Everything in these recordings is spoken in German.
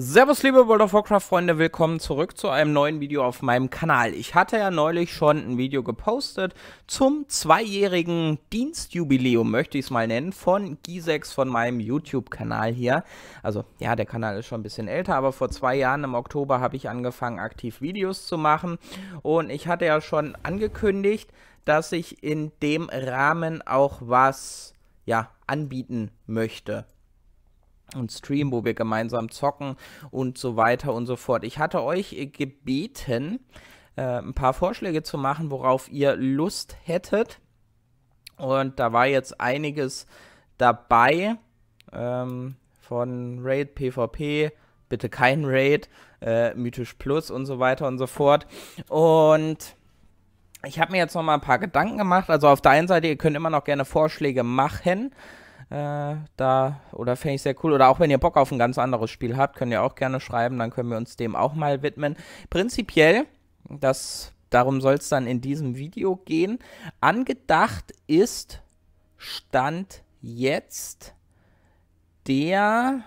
Servus liebe World of Warcraft Freunde, willkommen zurück zu einem neuen Video auf meinem Kanal. Ich hatte ja neulich schon ein Video gepostet zum zweijährigen Dienstjubiläum, möchte ich es mal nennen, von Gisex von meinem YouTube-Kanal hier. Also ja, der Kanal ist schon ein bisschen älter, aber vor zwei Jahren im Oktober habe ich angefangen aktiv Videos zu machen und ich hatte ja schon angekündigt, dass ich in dem Rahmen auch was ja, anbieten möchte und Stream, wo wir gemeinsam zocken und so weiter und so fort. Ich hatte euch gebeten, äh, ein paar Vorschläge zu machen, worauf ihr Lust hättet. Und da war jetzt einiges dabei ähm, von Raid PvP, bitte kein Raid, äh, Mythisch Plus und so weiter und so fort. Und ich habe mir jetzt noch mal ein paar Gedanken gemacht. Also auf der einen Seite, ihr könnt immer noch gerne Vorschläge machen. Äh, da oder fände ich sehr cool. Oder auch wenn ihr Bock auf ein ganz anderes Spiel habt, könnt ihr auch gerne schreiben, dann können wir uns dem auch mal widmen. Prinzipiell, das, darum soll es dann in diesem Video gehen. Angedacht ist Stand jetzt der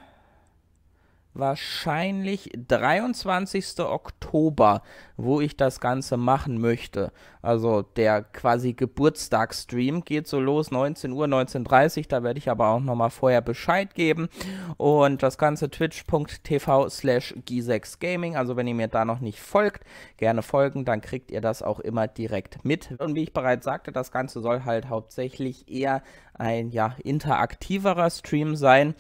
wahrscheinlich 23. Oktober, wo ich das Ganze machen möchte. Also der quasi Geburtstagsstream geht so los, 19 Uhr, 19.30 Uhr, da werde ich aber auch nochmal vorher Bescheid geben. Und das Ganze twitch.tv slash g6gaming, also wenn ihr mir da noch nicht folgt, gerne folgen, dann kriegt ihr das auch immer direkt mit. Und wie ich bereits sagte, das Ganze soll halt hauptsächlich eher ein ja, interaktiverer Stream sein.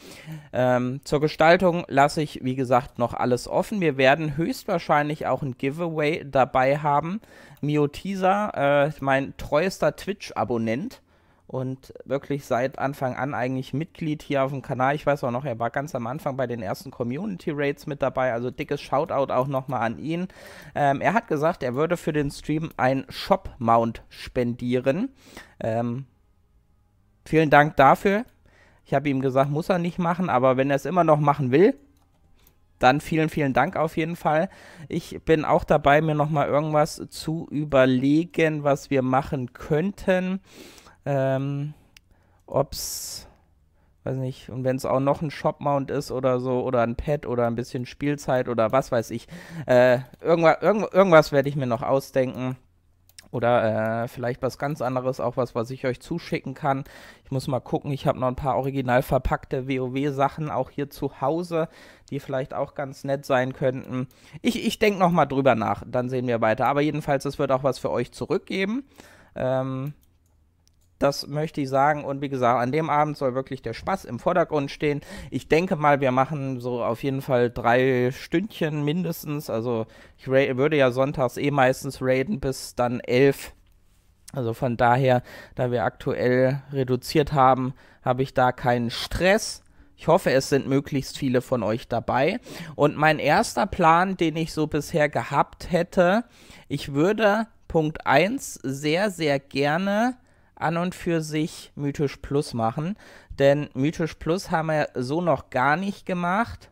Ähm, zur Gestaltung lasse 2020, wie gesagt, noch alles offen. Wir werden höchstwahrscheinlich auch ein Giveaway dabei haben. Mio Teaser, äh, mein treuester Twitch-Abonnent und wirklich seit Anfang an eigentlich Mitglied hier auf dem Kanal. Ich weiß auch noch, er war ganz am Anfang bei den ersten Community Rates mit dabei, also dickes Shoutout auch nochmal an ihn. Ähm, er hat gesagt, er würde für den Stream ein Shop-Mount spendieren. Ähm, vielen Dank dafür. Ich habe ihm gesagt, muss er nicht machen, aber wenn er es immer noch machen will, dann vielen, vielen Dank auf jeden Fall. Ich bin auch dabei, mir nochmal irgendwas zu überlegen, was wir machen könnten. Ähm, es, weiß nicht, und wenn es auch noch ein Shop-Mount ist oder so, oder ein Pad oder ein bisschen Spielzeit oder was weiß ich. Äh, irgendwas, irgendwas werde ich mir noch ausdenken. Oder äh, vielleicht was ganz anderes, auch was, was ich euch zuschicken kann. Ich muss mal gucken, ich habe noch ein paar original verpackte WoW-Sachen auch hier zu Hause, die vielleicht auch ganz nett sein könnten. Ich, ich denke nochmal drüber nach, dann sehen wir weiter. Aber jedenfalls, es wird auch was für euch zurückgeben. Ähm, das möchte ich sagen. Und wie gesagt, an dem Abend soll wirklich der Spaß im Vordergrund stehen. Ich denke mal, wir machen so auf jeden Fall drei Stündchen mindestens. Also ich würde ja sonntags eh meistens raiden bis dann elf. Also von daher, da wir aktuell reduziert haben, habe ich da keinen Stress. Ich hoffe, es sind möglichst viele von euch dabei. Und mein erster Plan, den ich so bisher gehabt hätte, ich würde Punkt 1 sehr, sehr gerne an und für sich Mythisch Plus machen. Denn Mythisch Plus haben wir so noch gar nicht gemacht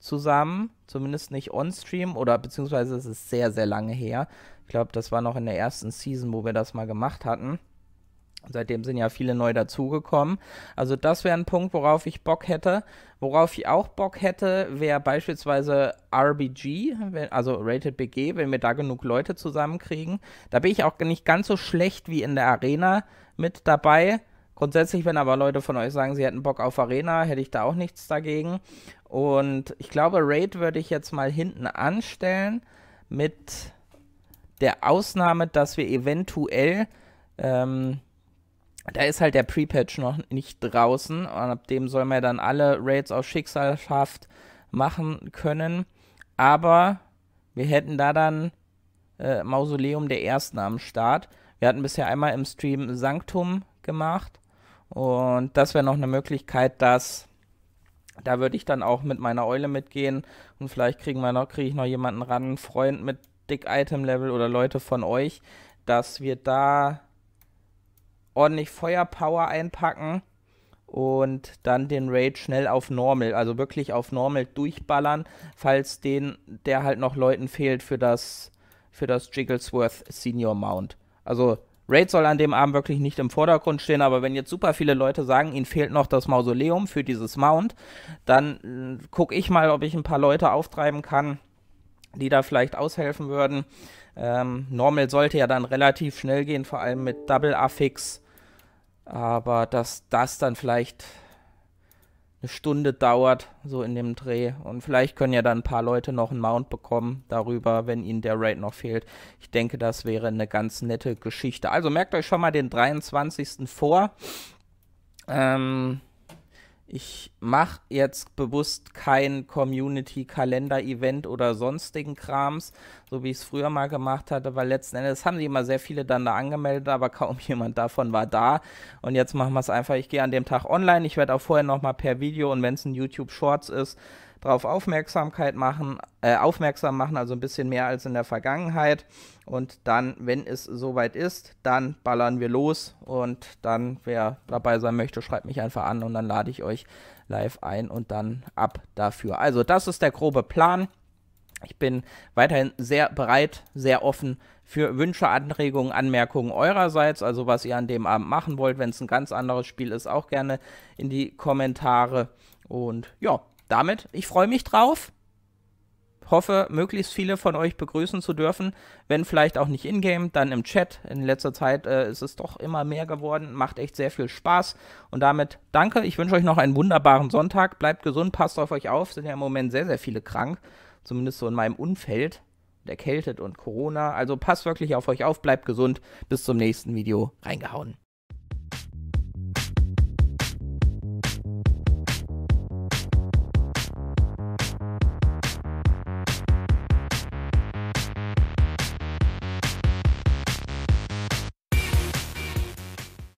zusammen, zumindest nicht on-stream oder beziehungsweise es ist sehr, sehr lange her. Ich glaube, das war noch in der ersten Season, wo wir das mal gemacht hatten. Seitdem sind ja viele neu dazugekommen. Also das wäre ein Punkt, worauf ich Bock hätte. Worauf ich auch Bock hätte, wäre beispielsweise RBG, wenn, also Rated BG, wenn wir da genug Leute zusammenkriegen. Da bin ich auch nicht ganz so schlecht wie in der Arena mit dabei. Grundsätzlich, wenn aber Leute von euch sagen, sie hätten Bock auf Arena, hätte ich da auch nichts dagegen. Und ich glaube, Raid würde ich jetzt mal hinten anstellen mit der Ausnahme, dass wir eventuell ähm, da ist halt der Pre-Patch noch nicht draußen und ab dem soll man ja dann alle Raids aus Schicksalshaft machen können. Aber wir hätten da dann äh, Mausoleum der Ersten am Start. Wir hatten bisher einmal im Stream Sanctum gemacht und das wäre noch eine Möglichkeit, dass da würde ich dann auch mit meiner Eule mitgehen und vielleicht kriegen wir noch, kriege ich noch jemanden ran, einen Freund mit Dick Item Level oder Leute von euch, dass wir da ordentlich Feuerpower einpacken und dann den Raid schnell auf Normal, also wirklich auf Normal durchballern, falls den, der halt noch Leuten fehlt für das, für das Jigglesworth Senior Mount. Also Raid soll an dem Abend wirklich nicht im Vordergrund stehen, aber wenn jetzt super viele Leute sagen, ihnen fehlt noch das Mausoleum für dieses Mount, dann äh, gucke ich mal, ob ich ein paar Leute auftreiben kann, die da vielleicht aushelfen würden. Ähm, Normal sollte ja dann relativ schnell gehen, vor allem mit Double Affix aber dass das dann vielleicht eine Stunde dauert, so in dem Dreh. Und vielleicht können ja dann ein paar Leute noch einen Mount bekommen darüber, wenn ihnen der Raid noch fehlt. Ich denke, das wäre eine ganz nette Geschichte. Also merkt euch schon mal den 23. vor. Ähm, ich mache jetzt bewusst kein Community-Kalender-Event oder sonstigen Krams, so wie ich es früher mal gemacht hatte, weil letzten Endes haben sich immer sehr viele dann da angemeldet, aber kaum jemand davon war da. Und jetzt machen wir es einfach, ich gehe an dem Tag online, ich werde auch vorher nochmal per Video und wenn es ein YouTube-Shorts ist, darauf Aufmerksamkeit machen, äh, aufmerksam machen, also ein bisschen mehr als in der Vergangenheit. Und dann, wenn es soweit ist, dann ballern wir los. Und dann, wer dabei sein möchte, schreibt mich einfach an und dann lade ich euch live ein und dann ab dafür. Also das ist der grobe Plan. Ich bin weiterhin sehr bereit, sehr offen für Wünsche, Anregungen, Anmerkungen eurerseits. Also was ihr an dem Abend machen wollt, wenn es ein ganz anderes Spiel ist, auch gerne in die Kommentare. Und ja, damit, ich freue mich drauf. Hoffe, möglichst viele von euch begrüßen zu dürfen. Wenn vielleicht auch nicht in-game, dann im Chat. In letzter Zeit äh, ist es doch immer mehr geworden. Macht echt sehr viel Spaß. Und damit danke. Ich wünsche euch noch einen wunderbaren Sonntag. Bleibt gesund, passt auf euch auf. Sind ja im Moment sehr, sehr viele krank. Zumindest so in meinem Umfeld. Erkältet und Corona. Also passt wirklich auf euch auf. Bleibt gesund. Bis zum nächsten Video. Reingehauen.